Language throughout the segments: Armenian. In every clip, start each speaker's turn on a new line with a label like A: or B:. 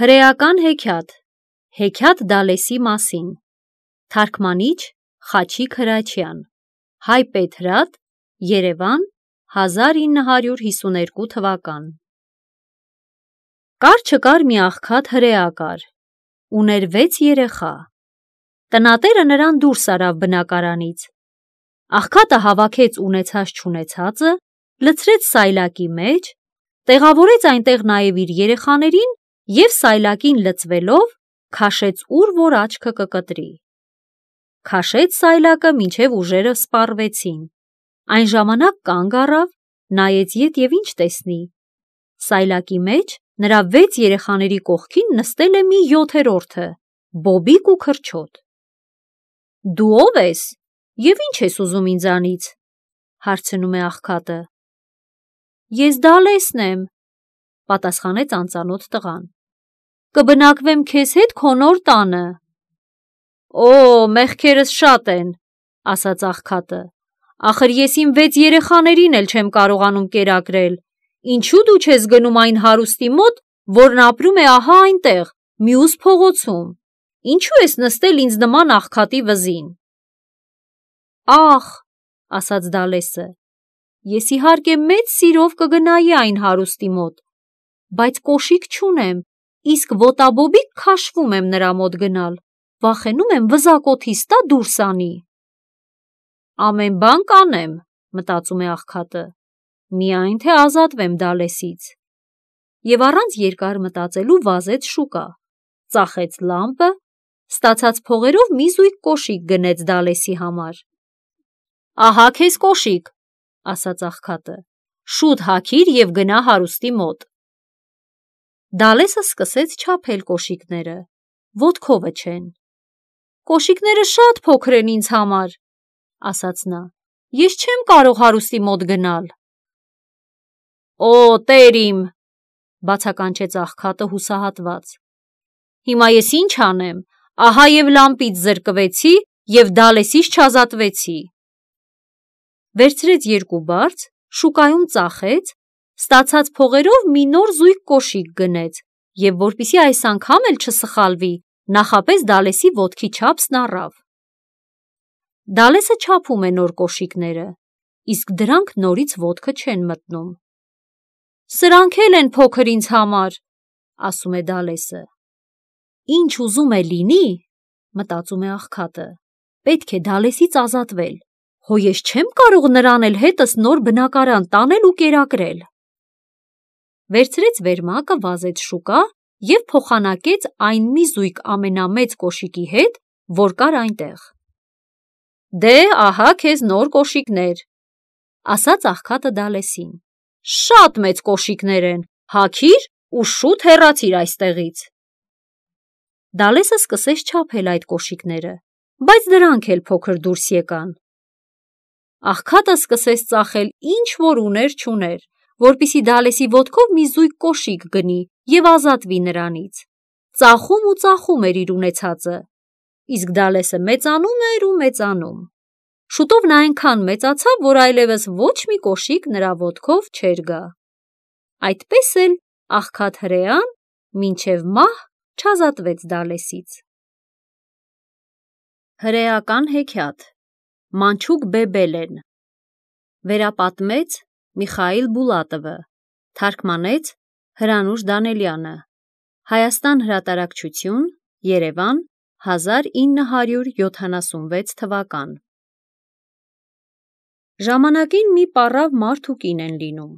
A: Հրեական հեքիաթ, հեքիաթ դալեսի մասին, թարգմանիչ խաչիկ հրաչյան, հայ պետրատ, երևան, 1952 թվական։ Կար չկար մի աղքատ հրեակար, ուներ վեց երեխա։ Տնատերը նրան դուրս արավ բնակարանից։ Աղքատը հավաքեց ունեցած չունեցածը, լցրեց սայլակի մեջ, տեղավորեց այնտեղ նաև իր երեխաներին եւ սայլակին լծվելով քաշեց ուր, որ աչքը կկտրի։ Քաշեց սայլակը մինչև ուժերը սպառվեցին։ Այն ժամանակ կանգ առավ, նայեց իդ եւ ինչ տեսնի։ Սայլակի մեջ նրա վեց երեխաների կողքին նստել է մի յոթերորդը, բոբիկ ու քրչոտ։ Դու ով ես եւ ինչ ես ուզում ինձանից հարցնում է աղքատը։ Ես Դալեսն եմ, պատասխանեց անծանոթ տղան կբնակվեմ քեզ հետ քո նոր տանը։ Օ, մեղքերս շատ են, ասաց աղքատը։ Ախր ես իմ վեց երեխաներին էլ չեմ կարողանում կերակրել։ Ինչու դու չես գնում այն հարուստի մոտ, որն ապրում է ահա այնտեղ, մյուս փողոցում։ Ինչու ես նստել ինձ նման աղքատի վզին։ Ախ, ասաց Դալեսը։ Ես իհարկե մեծ սիրով կգնայի այն հարուստի մոտ, բայց կոշիկ չունեմ իսկ ոտաբոբիկ քաշվում եմ նրա մոտ գնալ, վախենում եմ վզակոթից տա դուրս անի։ Ամեն բան կանեմ, մտածում է աղքատը, միայն թե ազատվեմ դալեսից։ Եվ առանց երկար մտածելու վազեց շուկա, ծախեց լամպը, ստացած փողերով մի զույգ կոշիկ գնեց դալեսի համար։ Ահա քեզ կոշիկ, ասաց աղքատը, շուտ հակիր և գնա հարուստի մոտ։ Դալեսը սկսեց չափել կոշիկները։ Ոտքովը չեն։ Կոշիկները շատ փոքր են ինձ համար, ասաց նա։ Ես չեմ կարող հարուստի մոտ գնալ։ Օ, տեր իմ, բացականչեց աղքատը հուսահատված։ Հիմա ես ինչ անեմ։ Ահա եւ լամպից զրկվեցի եւ դալեսից չազատվեցի։ Վերցրեց երկու բարձ, շուկայում ծախեց ստացած փողերով մի նոր զույգ կոշիկ գնեց եւ որpիսի այս անգամ էլ չսխալվի, նախապես դալեսի ոտքի չափսն առավ։ Դալեսը չափում է նոր կոշիկները, իսկ դրանք նորից ոտքը չեն մտնում։ Սրանք էլ են փոքր ինձ համար, ասում է դալեսը։ Ինչ ուզում է լինի, մտածում է աղքատը։ Պետք է դալեսից ազատվել։ Հո ես չեմ կարող նրան էլ հետս նոր բնակարան տանել ու կերակրել վերցրեց վերմակը, վազեց շուկա եւ փոխանակեց այն մի զույգ ամենամեծ կոշիկի հետ, որ կար այնտեղ։ Դե, ահա քեզ նոր կոշիկներ, ասաց աղքատը դալեսին։ Շատ մեծ կոշիկներ են, հագիր ու շուտ հեռացիր այստեղից։ Դալեսը սկսեց չափել այդ կոշիկները, բայց դրանք էլ փոքր դուրս եկան։ Աղքատը սկսեց ծախել ինչ որ ուներ չուներ, որpիսի դալեսի ոտքով մի զույգ կոշիկ գնի եւ ազատվի նրանից։ Ծախում ու ծախում էր իր ունեցածը։ Իսկ դալեսը մեծանում էր ու մեծանում։ Շուտով նա այնքան մեծացավ, որ այլևս ոչ մի կոշիկ նրա ոտքով չէր գա։ Այդպես էլ աղքատ հրեան մինչև մահ չազատվեց դալեսից։ Հրեական հեքիաթ Մանչուկ Բեբելեն Վերապատմեց Միխայիլ Բուլատովը, թարգմանեց Հրանուշ Դանելյանը, Հայաստան հրատարակչություն, Երևան 1976 թվական։ Ժամանակին մի պարավ մարդ ու կին են լինում։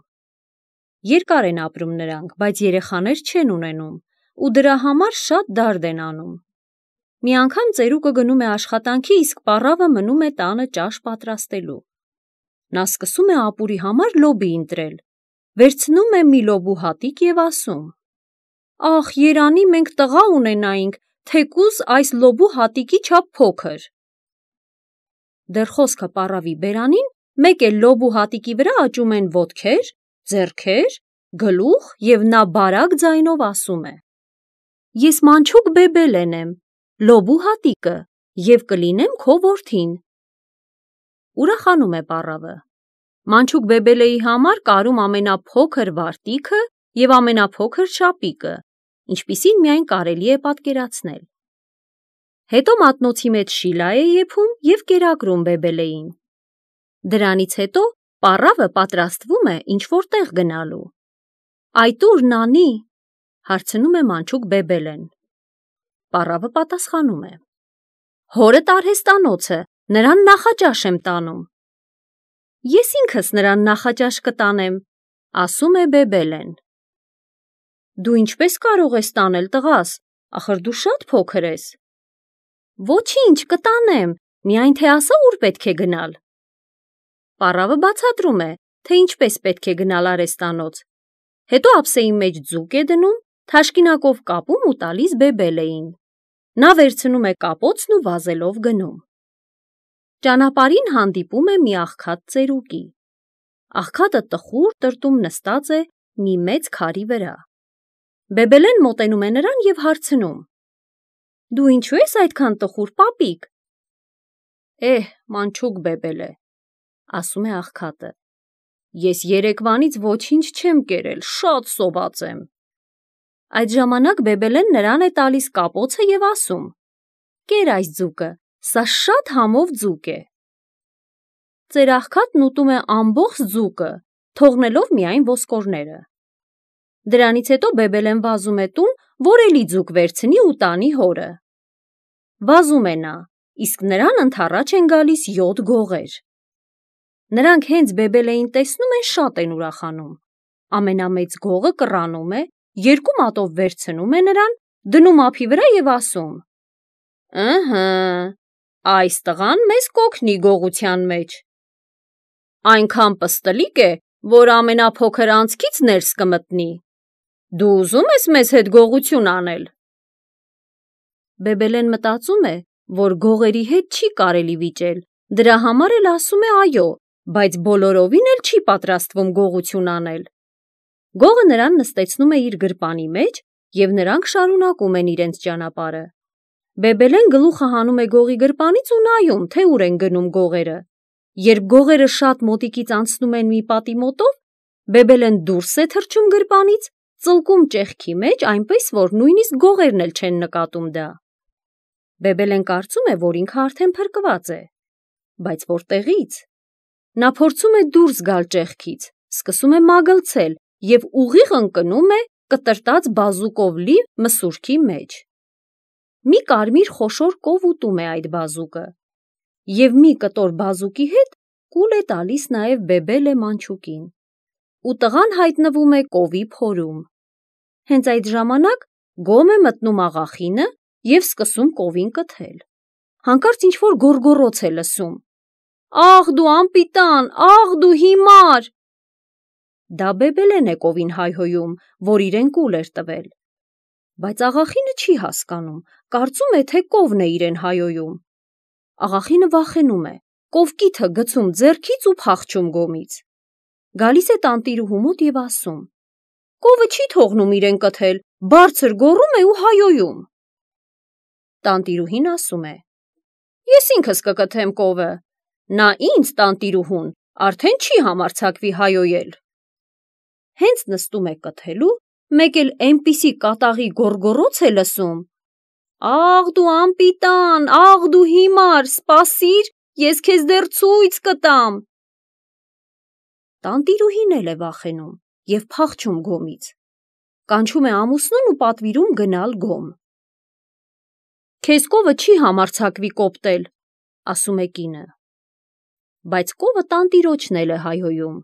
A: Երկար են ապրում նրանք, բայց երեխաներ չեն ունենում ու դրա համար շատ դարդ են անում։ Մի անգամ ծերուկը գնում է աշխատանքի, իսկ պարավը մնում է տանը ճաշ պատրաստելու։ Նա սկսում է ապուրի համար լոբի ընտրել։ Վերցնում է մի լոբու հատիկ եւ ասում. Ախ, Երանի, մենք տղա ունենայինք, թեկուզ այս լոբու հատիկի չափ փոքր։ Դեռ խոսքը պարավի բերանին, մեկ է լոբու հատիկի վրա աճում են ոտքեր, ձեռքեր, գլուխ եւ նա բարակ ձայնով ասում է. Ես մանչուկ բեբելեն եմ, լոբու հատիկը, եւ կլինեմ քո որդին ուրախանում է պառավը։ Մանչուկ Բեբելեի համար կարում ամենափոքր վարտիքը եւ ամենափոքր շապիկը, ինչպիսին միայն կարելի է պատկերացնել։ Հետո մատնոցի մեջ Շիլա է եփում եւ կերակրում Բեբելեին։ Դրանից հետո Պառավը պատրաստվում է ինչ որտեղ գնալու։ Այդ ուր նանի հարցնում է Մանչուկ Բեբելեն։ Պառավը պատասխանում է. Հորը տարհեստանոց է, Նրան նախաճաշ եմ տանում։ Ես ինքս նրան նախաճաշ կտանեմ, ասում է Բեբելեն։ Դու ինչպես կարող ես տանել տղաս, ախր դու շատ փոքր ես։ Ոչինչ կտանեմ, միայն թե ասա ուր պետք է գնալ։ Պարավը բացատրում է, թե ինչպես պետք է գնալ արեստանոց։ Հետո ափսեի մեջ ձուկ է դնում, թաշկինակով կապում ու տալիս Բեբելեին։ Նա վերցնում է կապոցն ու վազելով գնում։ Ճանապարին հանդիպում է մի աղքատ ծերուկի։ Աղքատը տխուր տրտում նստած է մի մեծ քարի վրա։ Բեբելեն մոտենում է նրան եւ հարցնում. Դու ինչու ես այդքան տխուր, papիկ։ Էհ, մանչուկ բեբելե, ասում է աղքատը։ Ես երեկվանից ոչինչ չեմ կերել, շատ սոված եմ։ Այդ ժամանակ բեբելեն նրան է տալիս կապոցը եւ ասում. Կեր այս ձուկը, Սա շատ համով ձուկ է։ Ծերախքատն ուտում է ամբողջ ձուկը, թողնելով միայն ոսկորները։ Դրանից հետո բեբելեն վազում է տուն, որ էլի ձուկ վերցնի ու տանի հորը։ Վազում է նա, իսկ նրան ընթառաջ են գալիս 7 գողեր։ Նրանք հենց բեբելեին տեսնում են շատ են ուրախանում։ Ամենամեծ գողը կռանում է, երկու մատով վերցնում է նրան, դնում ափի վրա եւ ասում. «Ըհը, այս տղան մեզ կոգնի գողության մեջ։ Այնքան պստլիկ է, որ ամենափոքր անցքից ներս կմտնի։ Դու ուզում ես մեզ հետ գողություն անել։ Բեբելեն մտածում է, որ գողերի հետ չի կարելի վիճել, դրա համար էլ ասում է այո, բայց բոլորովին էլ չի պատրաստվում գողություն անել։ Գողը նրան նստեցնում է իր գրպանի մեջ, եւ նրանք շարունակում են իրենց ճանապարհը։ Բեբելեն գլուխը հանում է գողի գրպանից ու նայում, թե ուր են գնում գողերը։ Երբ գողերը շատ մոտիկից անցնում են մի պատի մոտով, Բեբելեն դուրս է թռչում գրպանից, ծլկում ճեղքի մեջ, այնպես որ նույնիսկ գողերն էլ չեն նկատում դա։ Բեբելեն կարծում է, որ ինքը արդեն փրկված է։ Բայց որտեղից։ Նա փորձում է դուրս գալ ճեղքից, սկսում է մագլցել եւ ուղիղ ընկնում է կտրտած բազուկով լի մսուրքի մեջ մի կարմիր խոշոր կով ուտում է այդ բազուկը։ Եվ մի կտոր բազուկի հետ կուլ է տալիս նաև բեբել է մանչուկին։ Ու տղան հայտնվում է կովի փորում։ Հենց այդ ժամանակ գոմ է մտնում աղախինը և սկսում կովին կթել։ Հանկարծ ինչ-որ գորգորոց է լսում։ Աղ դու ամպիտան, աղ դու հիմար։ Դա բեբելեն է կովին հայհոյում, որ իրեն կուլ էր տվել։ Բայց աղախինը չի հասկանում, կարծում է, թե կովն է իրեն հայոյում։ Աղախինը վախենում է, կովկիթը գցում ձեռքից ու փախչում գոմից։ Գալիս է տանտիրուհու մոտ եւ ասում. Կովը չի թողնում իրեն կթել, բարձր գոռում է ու հայոյում։ Տանտիրուհին ասում է. Ես ինքս կկթեմ կովը, նա ինձ տանտիրուհուն արդեն չի համարցակվի հայոյել։ Հենց նստում է կթելու, մեկ էլ այնպիսի կատաղի գորգորոց է լսում։ Աղ դու ամպիտան, աղ դու հիմար, սպասիր, ես քեզ դեռ ցույց կտամ։ Տանտիրուհին էլ է վախենում եւ փախչում գոմից։ Կանչում է ամուսնուն ու պատվիրում գնալ գոմ։ Քեզ կովը չի համարցակվի կոպտել, ասում է կինը։ Բայց կովը տանտիրոջն էլ է հայհոյում։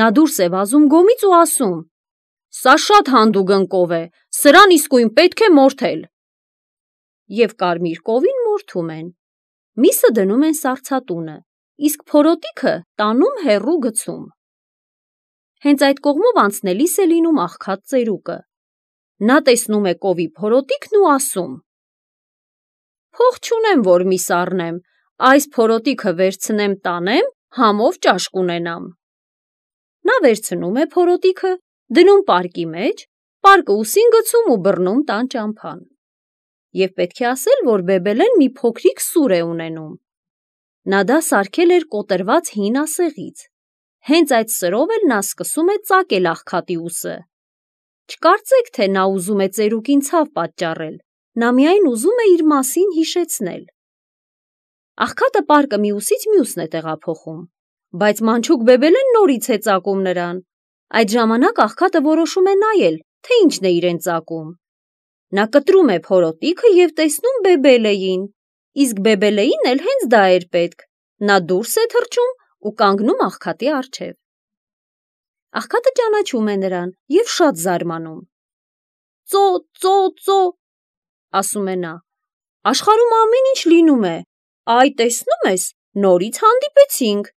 A: Նա դուրս է վազում գոմից ու ասում. Սա շատ հանդուգնկով է, սրան իսկույն պետք է մորթել։ Եվ կարմիր կովին մորթում են։ Միսը դնում են սարցատունը, իսկ փորոտիկը տանում հերրու գցում։ Հենց այդ կողմով անցնելիս է լինում աղքատ ծերուկը։ Նա տեսնում է կովի փորոտիկն ու ասում. Փող չունեմ, որ միս առնեմ, այս փորոտիկը վերցնեմ տանեմ, համով ճաշկ ունենամ։ Նա վերցնում է փորոտիկը դնում պարկի մեջ, պարկը ուսին գցում ու բռնում տան ճամփան։ Եվ պետք է ասել, որ Բեբելեն մի փոքրիկ սուր է ունենում։ Նա դա սարքել էր կոտրված հին ասեղից։ Հենց այդ սրով էլ նա սկսում է ծակել աղքատի ուսը։ Չկարծեք, թե նա ուզում է ծերուկին ցավ պատճառել։ Նա միայն ուզում է իր մասին հիշեցնել։ Աղքատը պարկը մյուսից մյուսն է տեղափոխում, բայց մանչուկ Բեբելեն նորից է ծակում նրան, Այդ ժամանակ աղքատը որոշում է նայել, թե ինչն է իրեն ծակում։ Նա կտրում է փորոտիկը եւ տեսնում Բեբելեին։ Իսկ Բեբելեին էլ հենց դա էր պետք։ Նա դուրս է թռչում ու կանգնում աղքատի առջև։ Աղքատը ճանաչում է նրան եւ շատ զարմանում։ «Ծո, ծո, ծո» ասում է նա։ Աշխարում ամեն ինչ լինում է։ Այ տեսնում ես, նորից հանդիպեցինք։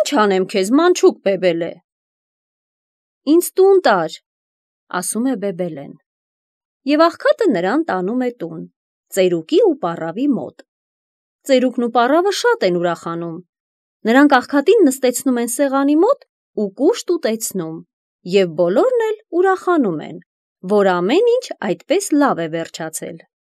A: Ինչ անեմ քեզ, մանչուկ Բեբելե։ Ինձ տուն տար, ասում է Բեբելեն։ Եվ աղքատը նրան տանում է տուն, ծերուկի ու պարավի մոտ։ Ծերուկն ու պարավը շատ են ուրախանում։ Նրանք աղքատին նստեցնում են սեղանի մոտ ու կուշտ ուտեցնում, եւ բոլորն էլ ուրախանում են, որ ամեն ինչ այդպես լավ է վերջացել։